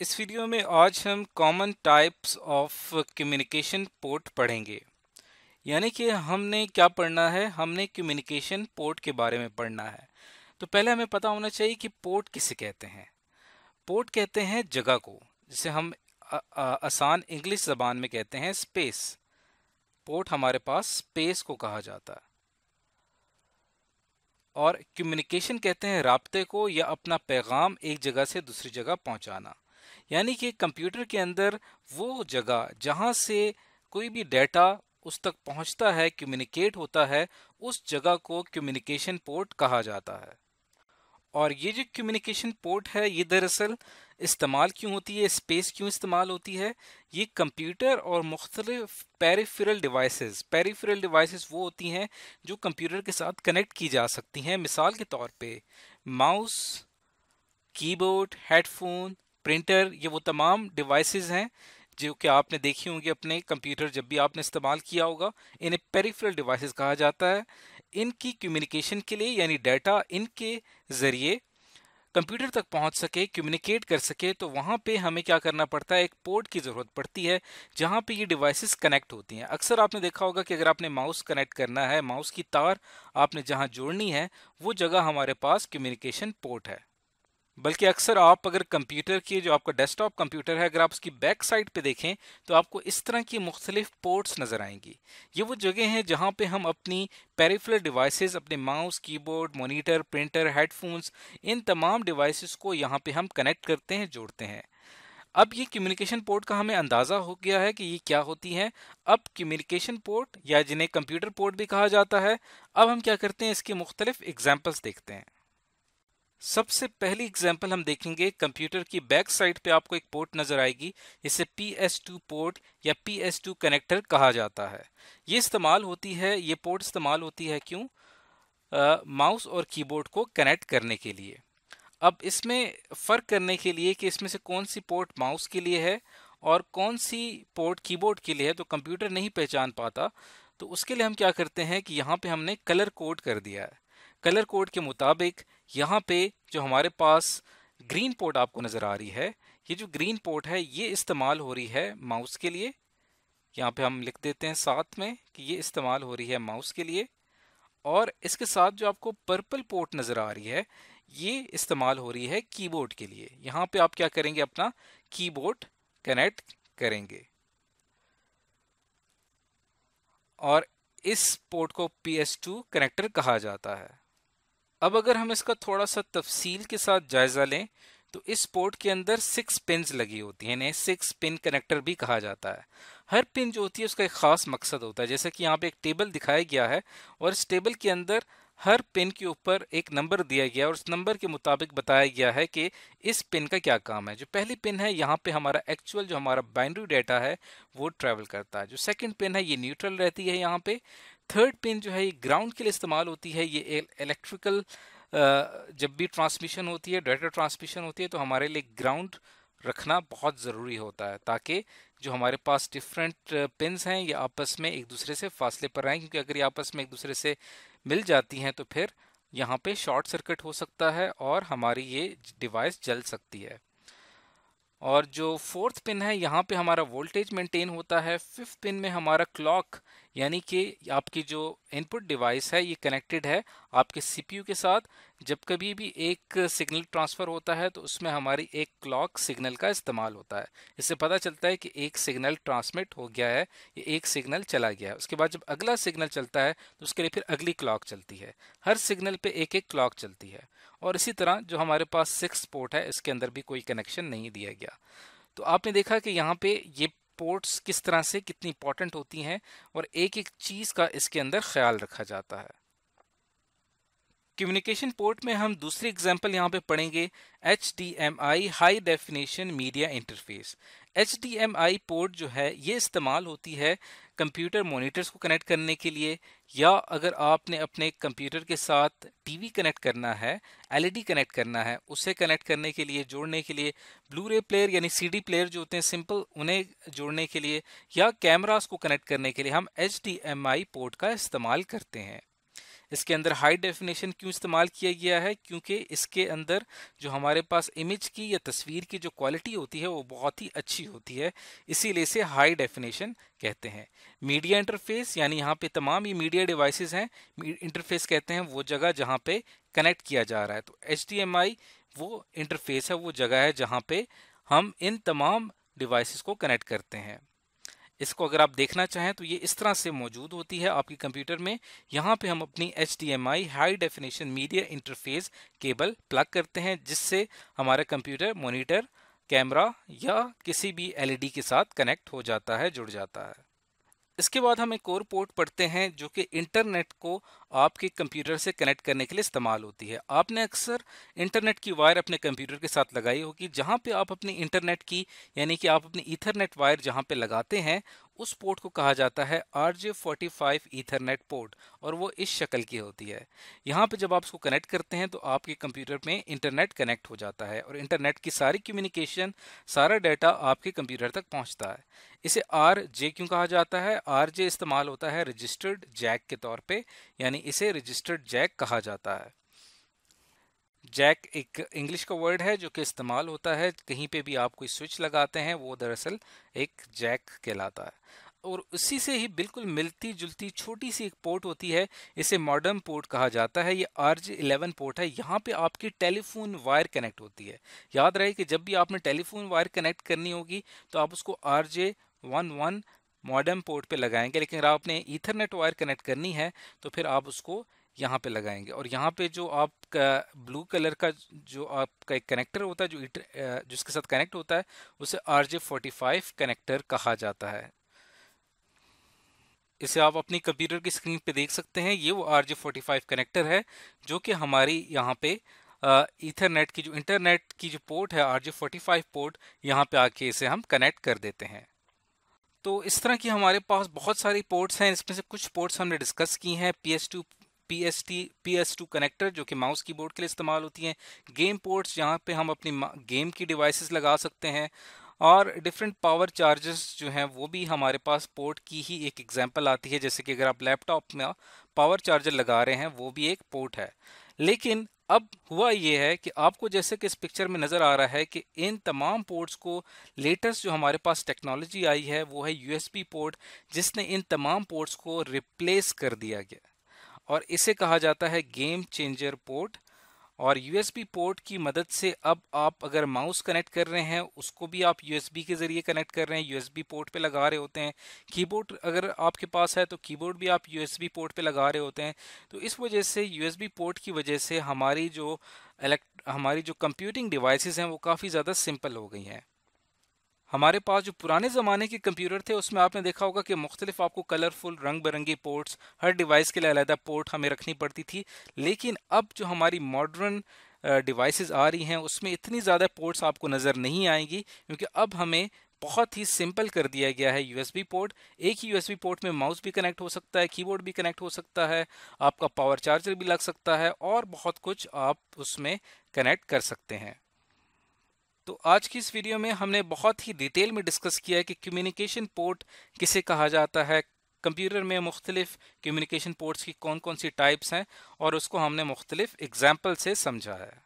इस वीडियो में आज हम common types of communication port पढ़ेंगे यानी कि हमने क्या पढ़ना है हमने कम्युनिकेशन पोर्ट के बारे में पढ़ना है तो पहले हमें पता होना चाहिए कि पोर्ट किसे कहते हैं पोर्ट कहते हैं जगह को जिसे हम आ, आ, आसान इंग्लिश जबान में कहते हैं स्पेस पोर्ट हमारे पास स्पेस को कहा जाता है और कम्युनिकेशन कहते हैं रबते को या अपना पैगाम एक जगह से दूसरी जगह पहुंचाना यानी कि कंप्यूटर के अंदर वो जगह जहाँ से कोई भी डेटा उस तक पहुँचता है कम्युनिकेट होता है उस जगह को कम्युनिकेशन पोर्ट कहा जाता है और ये जो कम्युनिकेशन पोर्ट है ये दरअसल इस्तेमाल क्यों होती है स्पेस क्यों इस्तेमाल होती है ये कंप्यूटर और मुख्तलिफ पेरिफेरल डिवाइसेस पेरिफेरल डिवाइसेस वो होती हैं जो कंप्यूटर के साथ कनेक्ट की जा सकती हैं मिसाल के तौर पे माउस कीबोर्ड हेडफोन प्रिंटर ये वो तमाम डिवाइसेस हैं जो कि आपने देखी होंगी अपने कंप्यूटर जब भी आपने इस्तेमाल किया होगा इन्हें पेरिफेरल डिवाइसेस कहा जाता है इनकी कम्युनिकेशन के लिए यानी डाटा इनके ज़रिए कंप्यूटर तक पहुंच सके कम्युनिकेट कर सके तो वहां पे हमें क्या करना पड़ता है एक पोर्ट की ज़रूरत पड़ती है जहां पे ये डिवाइसेस कनेक्ट होती हैं अक्सर आपने देखा होगा कि अगर आपने माउस कनेक्ट करना है माउस की तार आपने जहां जोड़नी है वो जगह हमारे पास कम्युनिकेशन पोर्ट है बल्कि अक्सर आप अगर कंप्यूटर की जो आपका डेस्कटॉप कंप्यूटर है अगर आप उसकी बैक साइड पे देखें तो आपको इस तरह की मुख्तलिफ पोर्ट्स नज़र आएंगी ये वो जगह हैं जहाँ पे हम अपनी पेरिफेरल डिवाइसेस अपने mouse keyboard monitor printer headphones इन तमाम डिवाइसेस को यहाँ पे हम कनेक्ट करते हैं जोड़ते हैं अब ये कम्युनिकेशन पोर्ट का हमें अंदाज़ा हो गया है कि ये क्या होती है अब कम्युनिकेशन पोर्ट या जिन्हें कंप्यूटर पोर्ट भी कहा जाता है अब हम क्या करते हैं इसके मुख्तलिफ एग्जाम्पल्स देखते हैं सबसे पहली एग्जाम्पल हम देखेंगे कंप्यूटर की बैक साइड पे आपको एक पोर्ट नजर आएगी इसे PS2 पोर्ट या PS2 कनेक्टर कहा जाता है ये इस्तेमाल होती है ये पोर्ट इस्तेमाल होती है क्यों माउस और कीबोर्ड को कनेक्ट करने के लिए अब इसमें फ़र्क करने के लिए कि इसमें से कौन सी पोर्ट माउस के लिए है और कौन सी पोर्ट कीबोर्ड के लिए है तो कंप्यूटर नहीं पहचान पाता तो उसके लिए हम क्या करते हैं कि यहाँ पे हमने कलर कोड कर दिया है कलर कोड के मुताबिक यहाँ पे जो हमारे पास ग्रीन पोर्ट आपको नज़र आ रही है ये जो ग्रीन पोर्ट है ये इस्तेमाल हो रही है माउस के लिए यहाँ पे हम लिख देते हैं साथ में कि ये इस्तेमाल हो रही है माउस के लिए और इसके साथ जो आपको पर्पल पोर्ट नज़र आ रही है ये इस्तेमाल हो रही है कीबोर्ड के लिए यहाँ पे आप क्या करेंगे अपना कीबोर्ड कनेक्ट करेंगे और इस पोर्ट को टू कनेक्टर कहा जाता है अब अगर हम इसका थोड़ा सा तफसील के साथ जायज़ा लें तो इस पोर्ट के अंदर सिक्स पिन लगी होती हैं सिक्स पिन कनेक्टर भी कहा जाता है हर पिन जो होती है उसका एक ख़ास मकसद होता है जैसे कि यहाँ पे एक टेबल दिखाया गया है और इस टेबल के अंदर हर पिन के ऊपर एक नंबर दिया गया और उस नंबर के मुताबिक बताया गया है कि इस पिन का क्या काम है जो पहली पिन है यहाँ पे हमारा एक्चुअल जो हमारा बाइंड्री डाटा है वो ट्रैवल करता है जो सेकंड पिन है ये न्यूट्रल रहती है यहाँ पे थर्ड पिन जो है ये ग्राउंड के लिए इस्तेमाल होती है ये इलेक्ट्रिकल जब भी ट्रांसमिशन होती है डाटा ट्रांसमिशन होती है तो हमारे लिए ग्राउंड रखना बहुत ज़रूरी होता है ताकि जो हमारे पास डिफरेंट पिनस हैं ये आपस में एक दूसरे से फासले पर रहें क्योंकि अगर ये आपस में एक दूसरे से मिल जाती हैं तो फिर यहाँ पे शॉर्ट सर्किट हो सकता है और हमारी ये डिवाइस जल सकती है और जो फोर्थ पिन है यहाँ पे हमारा वोल्टेज मेंटेन होता है फिफ्थ पिन में हमारा क्लॉक यानी कि आपकी जो इनपुट डिवाइस है ये कनेक्टेड है आपके सीपीयू के साथ जब कभी भी एक सिग्नल ट्रांसफ़र होता है तो उसमें हमारी एक क्लॉक सिग्नल का इस्तेमाल होता है इससे पता चलता है कि एक सिग्नल ट्रांसमिट हो गया है ये एक सिग्नल चला गया है उसके बाद जब अगला सिग्नल चलता है तो उसके लिए फिर अगली क्लॉक चलती है हर सिग्नल पर एक एक क्लॉक चलती है और इसी तरह जो हमारे पास सिक्स पोर्ट है इसके अंदर भी कोई कनेक्शन नहीं दिया गया तो आपने देखा कि यहाँ पे ये पोर्ट्स किस तरह से कितनी इंपॉर्टेंट होती हैं और एक एक चीज़ का इसके अंदर ख्याल रखा जाता है कम्युनिकेशन पोर्ट में हम दूसरी एग्जाम्पल यहाँ पे पढ़ेंगे H D M I high definition media interface H D M I port जो है ये इस्तेमाल होती है कंप्यूटर मोनीटर्स को कनेक्ट करने के लिए या अगर आपने अपने कंप्यूटर के साथ टीवी कनेक्ट करना है एलईडी कनेक्ट e करना है उसे कनेक्ट करने के लिए जोड़ने के लिए ब्लू रे प्लेयर यानी सीडी प्लेयर जो होते हैं सिंपल उन्हें जोड़ने के लिए या कैमरास को कनेक्ट करने के लिए हम एच पोर्ट का इस्तेमाल करते हैं इसके अंदर हाई डेफिनेशन क्यों इस्तेमाल किया गया है क्योंकि इसके अंदर जो हमारे पास इमेज की या तस्वीर की जो क्वालिटी होती है वो बहुत ही अच्छी होती है इसीलिए इसे हाई डेफिनेशन कहते हैं मीडिया इंटरफेस यानी यहाँ पे तमाम ये मीडिया डिवाइसेस हैं इंटरफेस कहते हैं वो जगह जहाँ पे कनेक्ट किया जा रहा है तो एच वो इंटरफेस है वो जगह है जहाँ पे हम इन तमाम डिवाइसिस को कनेक्ट करते हैं इसको अगर आप देखना चाहें तो ये इस तरह से मौजूद होती है आपके कंप्यूटर में यहाँ पे हम अपनी H high definition media interface cable plug करते हैं जिससे हमारा कंप्यूटर मोनीटर कैमरा या किसी भी एल e के साथ कनेक्ट हो जाता है जुड़ जाता है इसके बाद हम एक और पोर्ट पढ़ते हैं जो कि इंटरनेट को आपके कंप्यूटर से कनेक्ट करने के लिए इस्तेमाल होती है आपने अक्सर इंटरनेट की वायर अपने कंप्यूटर के साथ लगाई होगी जहाँ पे आप अपनी इंटरनेट की यानी कि आप अपनी ईथरनेट वायर जहाँ पे लगाते हैं उस पोर्ट को कहा जाता है R J forty five ethernet port और वो इस शक्ल की होती है यहाँ पे जब आप उसको कनेक्ट करते हैं तो आपके कंप्यूटर में इंटरनेट कनेक्ट हो जाता है और इंटरनेट की सारी कम्युनिकेशन सारा डाटा आपके कंप्यूटर तक पहुँचता है इसे आर जे क्यों कहा जाता है आर जे इस्तेमाल होता है रजिस्टर्ड जैक के तौर पर यानी इसे रजिस्टर्ड जैक कहा जाता है जैक एक इंग्लिश का वर्ड है जो कि इस्तेमाल होता है कहीं पे भी आप कोई स्विच लगाते हैं वो दरअसल एक जैक कहलाता है और उसी से ही बिल्कुल मिलती जुलती छोटी सी एक पोर्ट होती है इसे मॉडर्न पोर्ट कहा जाता है ये आर जे इलेवन पोर्ट है यहाँ पे आपकी टेलीफोन वायर कनेक्ट होती है याद रहे कि जब भी आपने टेलीफोन वायर कनेक्ट करनी होगी तो आप उसको R J one one modern port पे लगाएंगे लेकिन अगर आपने ईथरनेट वायर कनेक्ट करनी है तो फिर आप उसको यहाँ पे लगाएंगे और यहाँ पे जो आपका ब्लू कलर का जो आपका एक कनेक्टर होता है जो इटर जिसके साथ कनेक्ट होता है उसे R J forty five connector कहा जाता है इसे आप अपनी कंप्यूटर की स्क्रीन पे देख सकते हैं ये वो R J forty five connector है जो कि हमारी यहाँ पे ईथरनेट की जो इंटरनेट की जो पोर्ट है R J forty five port यहाँ पे आके इसे हम कनेक्ट कर देते हैं तो इस तरह की हमारे पास बहुत सारी पोर्ट्स हैं इसमें से कुछ पोर्ट्स हमने डिस्कस की हैं P S two P S T P S two connector जो कि माउस कीबोर्ड के लिए इस्तेमाल होती हैं गेम पोर्ट्स जहाँ पे हम अपनी गेम की डिवाइसेस लगा सकते हैं और डिफरेंट पावर चार्जर्स जो हैं वो भी हमारे पास पोर्ट की ही एक एग्जाम्पल आती है जैसे कि अगर आप लैपटॉप में पावर चार्जर लगा रहे हैं वो भी एक पोर्ट है लेकिन अब हुआ ये है कि आपको जैसे कि इस पिक्चर में नज़र आ रहा है कि इन तमाम पोर्ट्स को लेटेस्ट जो हमारे पास टेक्नोलॉजी आई है वो है यूएसबी पोर्ट जिसने इन तमाम पोर्ट्स को रिप्लेस कर दिया गया और इसे कहा जाता है गेम चेंजर पोर्ट और यूएसबी पोर्ट की मदद से अब आप अगर माउस कनेक्ट कर रहे हैं उसको भी आप यूएसबी के ज़रिए कनेक्ट कर रहे हैं यूएसबी पोर्ट पे लगा रहे होते हैं कीबोर्ड अगर आपके पास है तो कीबोर्ड भी आप यूएसबी पोर्ट पे लगा रहे होते हैं तो इस वजह से यूएसबी पोर्ट की वजह से हमारी जो इलेक्ट हमारी जो कंप्यूटिंग डिवाइसेस हैं वो काफ़ी ज़्यादा सिंपल हो गई हैं हमारे पास जो पुराने ज़माने के कंप्यूटर थे उसमें आपने देखा होगा कि मुख्तलिफ आपको कलरफुल रंग बिरंगी पोर्ट्स हर डिवाइस के लिए अलहदा पोर्ट हमें रखनी पड़ती थी लेकिन अब जो हमारी मॉडर्न डिवाइस आ रही हैं उसमें इतनी ज़्यादा पोर्ट्स आपको नज़र नहीं आएंगी क्योंकि अब हमें बहुत ही सिंपल कर दिया गया है यूएसबी पोर्ट एक ही यूएसबी पोर्ट में माउस भी कनेक्ट हो सकता है कीबोर्ड भी कनेक्ट हो सकता है आपका पावर चार्जर भी लग सकता है और बहुत कुछ आप उसमें कनेक्ट कर सकते हैं तो आज की इस वीडियो में हमने बहुत ही डिटेल में डिस्कस किया है कि कम्युनिकेशन पोर्ट किसे कहा जाता है कंप्यूटर में मुख्तलिफ कम्युनिकेशन पोर्ट्स की कौन कौन सी टाइप्स हैं और उसको हमने मुख्तलिफ एग्जाम्पल से समझा है